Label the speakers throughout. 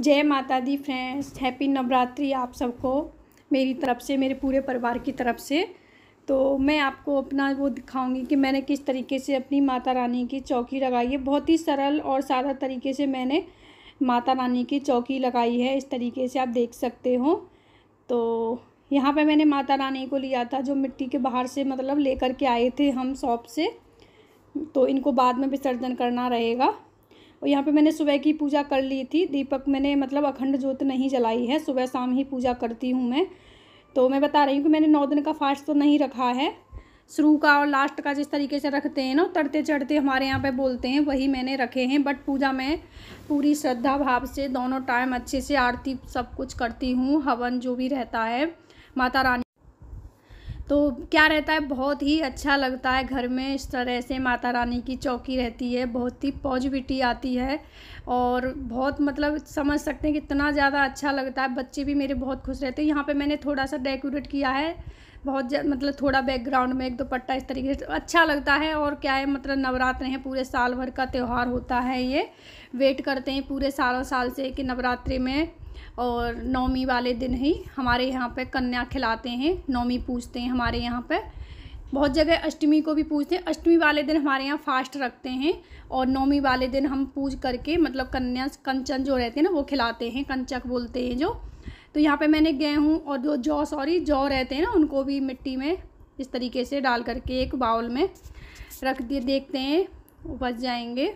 Speaker 1: जय माता दी फ्रेंड्स हैप्पी नवरात्रि आप सबको मेरी तरफ से मेरे पूरे परिवार की तरफ से तो मैं आपको अपना वो दिखाऊंगी कि मैंने किस तरीके से अपनी माता रानी की चौकी लगाई है बहुत ही सरल और सादा तरीके से मैंने माता रानी की चौकी लगाई है इस तरीके से आप देख सकते हो तो यहाँ पे मैंने माता रानी को लिया था जो मिट्टी के बाहर से मतलब लेकर के आए थे हम शॉप से तो इनको बाद में विसर्जन करना रहेगा और यहाँ पे मैंने सुबह की पूजा कर ली थी दीपक मैंने मतलब अखंड जोत नहीं जलाई है सुबह शाम ही पूजा करती हूँ मैं तो मैं बता रही हूँ कि मैंने नौ दिन का फास्ट तो नहीं रखा है शुरू का और लास्ट का जिस तरीके से रखते हैं ना तड़ते चढ़ते हमारे यहाँ पे बोलते हैं वही मैंने रखे हैं बट पूजा में पूरी श्रद्धा भाव से दोनों टाइम अच्छे से आरती सब कुछ करती हूँ हवन जो भी रहता है माता रानी तो क्या रहता है बहुत ही अच्छा लगता है घर में इस तरह से माता रानी की चौकी रहती है बहुत ही पॉजिटिविटी आती है और बहुत मतलब समझ सकते हैं कि इतना ज़्यादा अच्छा लगता है बच्चे भी मेरे बहुत खुश रहते हैं यहाँ पे मैंने थोड़ा सा डेकोरेट किया है बहुत मतलब थोड़ा बैकग्राउंड में एक दुपट्टा इस तरीके से अच्छा लगता है और क्या है मतलब नवरात्र हैं पूरे साल भर का त्यौहार होता है ये वेट करते हैं पूरे सालों साल से कि नवरात्रि में और नौमी वाले दिन ही हमारे यहाँ पे कन्या खिलाते हैं नौमी पूजते हैं हमारे यहाँ पे बहुत जगह अष्टमी को भी पूजते हैं अष्टमी वाले दिन हमारे यहाँ फास्ट रखते हैं और नौमी वाले दिन हम पूज करके मतलब कन्या कंचन जो रहते हैं ना वो खिलाते हैं कंचक बोलते हैं जो तो यहाँ पे मैंने गेहूँ और जो जौ सॉरी जौ रहते हैं ना उनको भी मिट्टी में इस तरीके से डाल करके एक बाउल में रख दिए देखते हैं उपज जाएंगे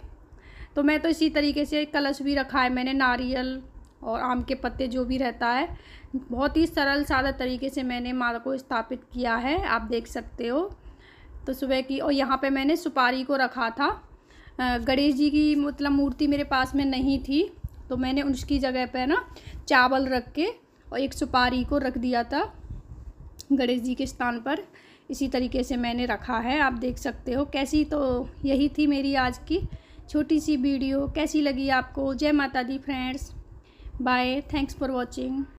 Speaker 1: तो मैं तो इसी तरीके से कलश भी रखा है मैंने नारियल और आम के पत्ते जो भी रहता है बहुत ही सरल सादा तरीके से मैंने माला को स्थापित किया है आप देख सकते हो तो सुबह की और यहाँ पे मैंने सुपारी को रखा था गणेश जी की मतलब मूर्ति मेरे पास में नहीं थी तो मैंने उसकी जगह पर ना चावल रख के और एक सुपारी को रख दिया था गणेश जी के स्थान पर इसी तरीके से मैंने रखा है आप देख सकते हो कैसी तो यही थी मेरी आज की छोटी सी वीडियो कैसी लगी आपको जय माता दी friends Bye. Thanks for watching.